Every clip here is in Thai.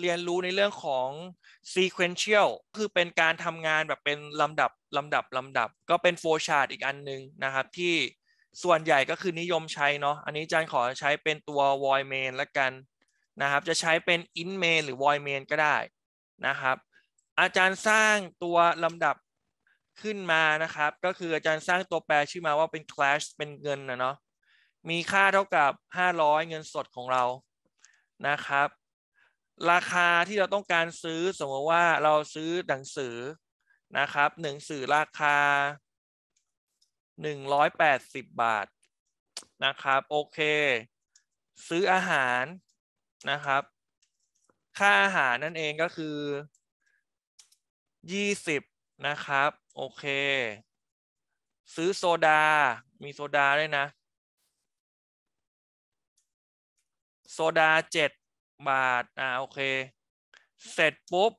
เรียนรู้ในเรื่องของ sequential คือเป็นการทำงานแบบเป็นลำดับลำดับลำดับก็เป็น flow chart อีกอันนึงนะครับ ที่ส่วนใหญ่ก็คือนิยมใช้เนาะอันนี้อาจารย์ขอใช้เป็นตัว void main ละกันนะครับ จะใช้เป็น in t main หรือ void main ก็ได้นะครับ อาจารย์สร้างตัวลำดับขึ้นมานะครับ ก็คืออาจารย์สร้างตัวแปรชื่อมาว่าเป็น clash เป็นเงินนะเนาะมีค่าเท่ากับ 500 เงินสดของเรานะครับราคาที่เราต้องการซื้อสมมติว่าเราซื้อหนังสือนะครับ หนังสือราคา 180 บาทนะครับโอเค ซื้ออาหารนะครับ ค่าอาหาร นั่นเองก็คือ 20 นะครับโอเค ซื้อโซดา มีโซดาด้วยนะ โซดา 7บาทอ่าโอเคเสร็จปุ๊บ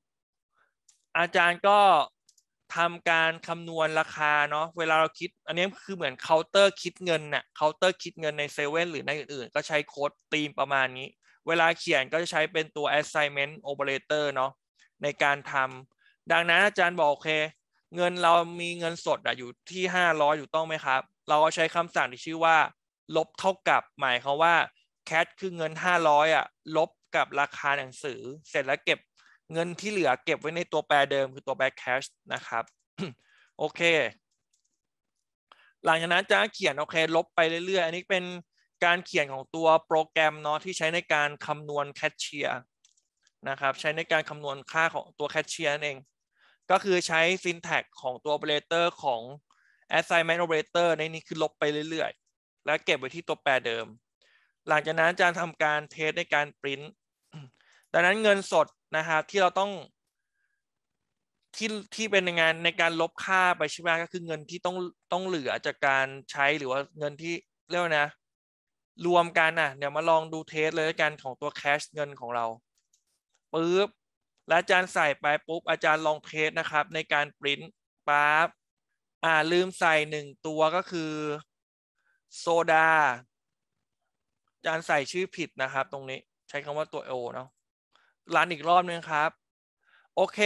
อาจารย์ก็ทำการคำนวณราคาเนาะเวลาเราคิดอันนี้คือเหมือนเคาน์เตอร์คิดเงินน่ะเคาน์เตอร์คิดเงินในเซเว่นหรือในอื่นๆก็ใช้โค้ดตีมประมาณนี้ เวลาเขียนก็จะใช้เป็นตัว assignment operator เนาะในการทำดังนั้นอาจารย์บอกโอเคเงินเรามีเงินสดอะอยู่ที่ 500 อยู่ต้องไหมครับเราก็ใช้คำสั่งที่ชื่อว่าลบเท่ากับ หมายความว่า cat คือเงิน 500อะลบกับราคาหนังสือเสร็จแล้วเก็บเงินที่เหลือเก็บไว้ในตัวแปรเดิมคือตัวแปรแคชนะครับ โอเค หลังจากนั้นจะเขียน โอเคลบไปเรื่อย ๆ อันนี้เป็นการเขียนของตัวโปรแกรมเนาะที่ใช้ในการคำนวณแคชเชียร์นะครับใช้ในการคำนวณค่าของตัวแคชเชียร์นั่นเองก็คือใช้ syntax ของตัวเบรเตอร์ของ assignment operator ในนี้คือลบไปเรื่อยๆ และเก็บไว้ที่ตัวแปรเดิม หลังจากนั้นอาจารย์ทำการเทสในการปริ้นดังนั้นเงินสดนะครับที่เราต้อง ที่ที่เป็นงานในการลบค่าไปใช่ไหมก็คือ เงินที่ต้องต้องเหลือจากการใช้หรือว่าเงินที่เรียกว่านะ รวมกันน่ะ เดี๋ยวมาลองดูเทสเลยกันของตัวแคชเงินของเราปุ๊บแล้วอาจารย์ใส่ไปปุ๊บอาจารย์ลองเทสนะครับ ในการปริ้นปั๊บอ่าลืมใส่หนึ่งตัวก็คือโซดาอาจารย์ใส่ชื่อผิดนะครับ ตรงนี้ใช้คำว่าตัว O เนาะรันอีกรอบนึงครับโอเค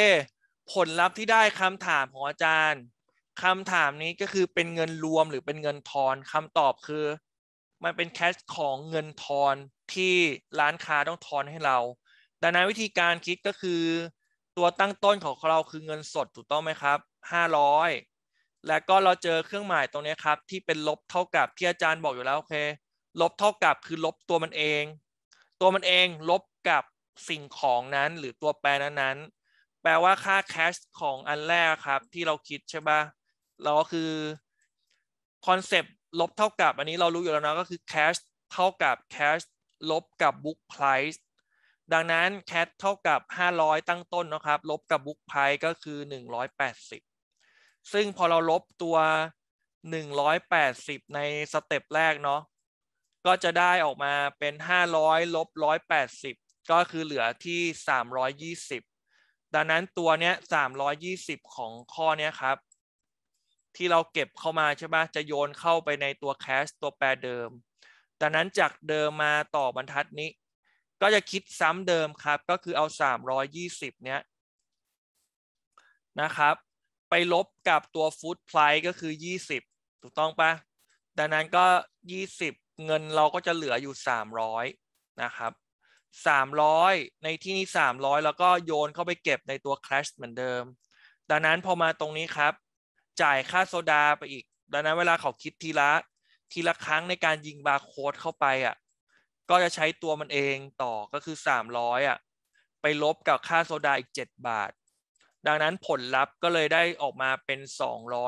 ผลลัพธ์ที่ได้คำถามของอาจารย์คำถามนี้ก็คือเป็นเงินรวมหรือเป็นเงินทอนคำตอบคือมันเป็นแคชของเงินทอนที่ร้านค้าต้องทอนให้เราดังนั้นวิธีการคิดก็คือ ตัวตั้งต้นของเราคือเงินสดถูกต้องไหมครับ 500 และก็เราเจอ เครื่องหมายตรงนี้ครับ ที่เป็นลบเท่ากับที่อาจารย์บอกอยู่แล้วโอเคลบเท่ากับคือลบตัวมันเอง ตัวมันเองลบสิ่งของนั้นหรือตัวแปรนั้นๆแปลว่าค่าแคชของอันแรกครับที่เราคิด ใช่ปะเราก็คือ คอนเซปต์ลบเท่ากับ อันนี้เรารู้อยู่แล้วนะก็คือแคชเท่ากับแคชลบกับบุ๊กไพรส์ดังนั้นแคชเท่ากับ 500 ตั้งต้นนะครับ ลบกับบุ๊กไพรส์ก็คือ 180 ซึ่งพอเราลบตัว 180 ในสเต็ปแรกเนาะก็จะได้ออกมาเป็น 500ลบ180ก็คือเหลือที่ 320 ดังนั้นตัวเนี้ย320 ของข้อเนี้ยครับ ที่เราเก็บเข้ามาใช่ไหมจะโยนเข้าไปในตัวแคชตัวแปรเดิม ดังนั้นจากเดิมมาต่อบรรทัดนี้ ก็จะคิดซ้ำเดิมครับก็คือเอา 320 เนี้ยนะครับ ไปลบกับตัวฟุตไพลก็คือ 20 ถูกต้องปะดังนั้นก็ 20 เงินเราก็จะเหลืออยู่ 300 นะครับ300 ในที่นี้ 300 แล้วก็โยนเข้าไปเก็บในตัว Clash เหมือนเดิม ดังนั้นพอมาตรงนี้ครับ จ่ายค่าโซดาไปอีก ดังนั้นเวลาเขาคิดทีละทีละครั้งในการยิงบาร์โค้ดเข้าไปอ่ะก็จะใช้ตัวมันเองต่อ ก็คือ 300อ่ะไปลบกับค่าโซดาอีก 7 บาท ดังนั้นผลลัพธ์ก็เลยได้ออกมาเป็น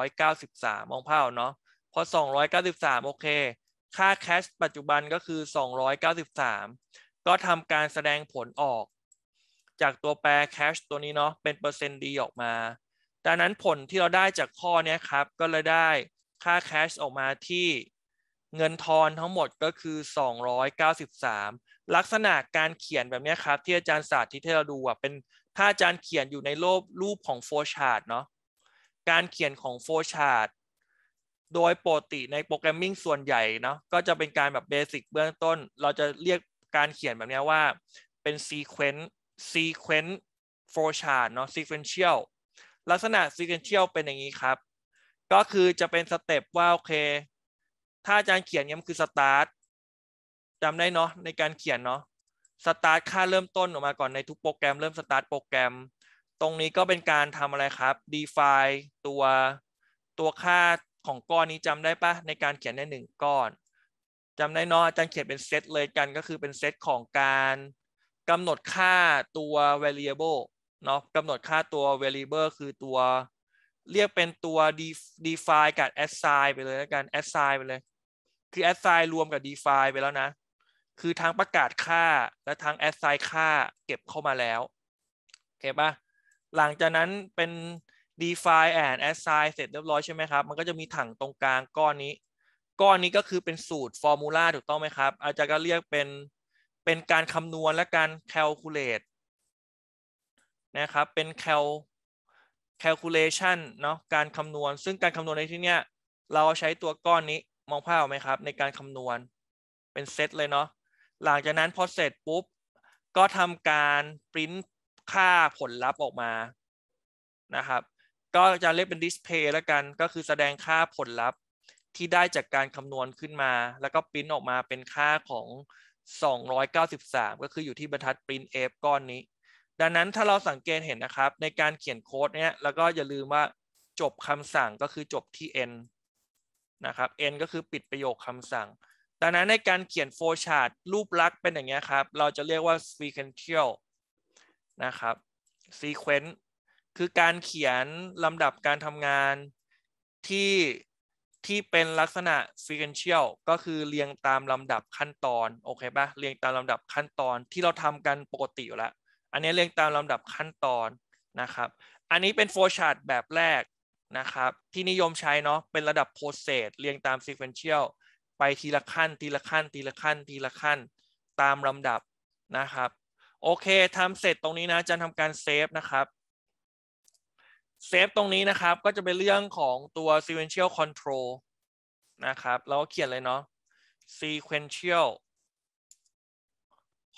293 มองภาพเนาะพอ293 โอเค ค่าแคชปัจจุบันก็คือ 293ก็ทำการแสดงผลออกจากตัวแปร cash ตัวนี้เนาะเป็น เปอร์เซ็นต์ดีออกมา ดังนั้นผลที่เราได้จากข้อนี้ครับก็เลยได้ค่า cash ออกมาที่เงินทอนทั้งหมดก็คือ 293 ลักษณะการเขียนแบบนี้ครับที่อาจารย์ศาสตร์ที่เราดูอ่ะเป็นถ้าอาจารย์เขียนอยู่ในรลบรูปของโฟชาร์ดเนาะการเขียนของโฟชาร์ดโดยปกติในโปรแกรมมิ่งส่วนใหญ่เนาะก็จะเป็นการแบบเบสิกเบื้องต้นเราจะเรียกการเขียนแบบนี้ว่าเป็น sequence sequence flowchart เนาะ sequential ลักษณะ sequential เป็นอย่างนี้ครับ ก็คือจะเป็นสเต็ปว่าโอเค ถ้าอาจารย์เขียนเนี่ยมันคือ start จำได้เนาะในการเขียนเนาะ start ค่าเริ่มต้นออกมาก่อน ในทุกโปรแกรมเริ่ม start โปรแกรมตรงนี้ก็เป็นการทำอะไรครับ define ตัวตัวค่าของก้อนนี้จำได้ปะในการเขียนได้หนึ่งก้อนจำได้เนาะอาจารย์เขียนเป็นเซตเลยกันก็คือเป็นเซตของการกำหนดค่าตัว variable เนาะกำหนดค่าตัว variable คือตัว เรียกเป็นตัว define กับ assign ไปเลยแล้วกัน assign ไปเลยคือ assign รวมกับ define ไปแล้วนะ คือทั้งประกาศค่าและทั้ง assign ค่าเก็บเข้ามาแล้วโอเคปะหลังจากนั้นเป็น define and assign เสร็จเรียบร้อยใช่ไหมครับ มันก็จะมีถังตรงกลางก้อนนี้ก้อนนี้ก็คือเป็นสูตรฟอร์มูลาถูกต้องไหมครับ อาจารย์ก็เรียกเป็น เป็นการคำนวณและการแคลคูลเลตนะครับเป็นแคลแคลคูลเลชันเนาะการคำนวณ ซึ่งการคำนวณในที่เนี้ย เราใช้ตัวก้อนนี้มองภาพไหมครับในการคำนวณเป็นเซตเลยเนาะหลังจากนั้นพอเสร็จปุ๊บ ก็ทำการปริ้นค่าผลลัพธ์ออกมา นะครับก็จะเรียกเป็น display แล้วกันก็คือแสดงค่าผลลัพธ์ที่ได้จากการคำนวณขึ้นมา แล้วก็ปริ้นออกมาเป็นค่าของ 293 ก็คืออยู่ที่บรรทัดปริ้น f ก้อนนี้ ดังนั้นถ้าเราสังเกตเห็นนะครับในการเขียนโค้ดเนี่ยแล้วก็อย่าลืมว่าจบคำสั่งก็คือจบที่ n นะครับ n ก็คือปิดประโยคคำสั่งดังนั้นในการเขียนโฟชาร์ดรูปลักษณ์เป็นอย่างเงี้ยครับ เราจะเรียกว่า sequential นะครับ sequence คือการเขียนลำดับการทำงานที่ที่เป็นลักษณะ sequential ก็คือเรียงตามลำดับขั้นตอน โอเคปะเรียงตามลำดับขั้นตอนที่เราทำกันปกติอยู่แล้ว อันนี้เรียงตามลำดับขั้นตอนนะครับ อันนี้เป็นโฟชาร์ t แบบแรกนะครับที่นิยมใช้เนาะ เป็นระดับ process เรียงตาม sequential ไปทีละขั้นทีละขั้น ทีละขั้นทีละขั้นตามลำดับนะครับ โอเคทำเสร็จตรงนี้นะจะทำการเซฟนะครับเซฟตรงนี้นะครับก็จะเป็นเรื่องของตัว sequential control นะครับล้วก็เขียนเลยเนาะ sequential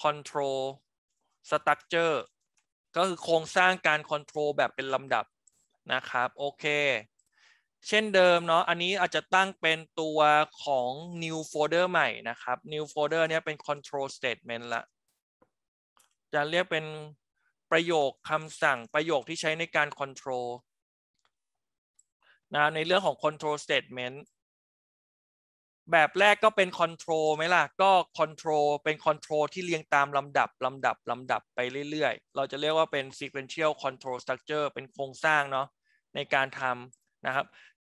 control structure ก็คือโครงสร้างการ control แบบเป็นลำดับนะครับ โอเค เช่นเดิมเนาะอันนี้อาจจะตั้งเป็นตัวของ new folder ใหม่นะครับ new folder เนี่ยเป็น control statement ละจะเรียกเป็นประโยคคำสั่งประโยคที่ใช้ในการ control นะในเรื่องของ control statement แบบแรกก็เป็น control ไหมล่ะก็ control เป็น control ที่เรียงตามลำดับลำดับลำดับไปเรื่อยๆ เราจะเรียกว่าเป็น sequential control structure เป็นโครงสร้างเนาะในการทำนะครับ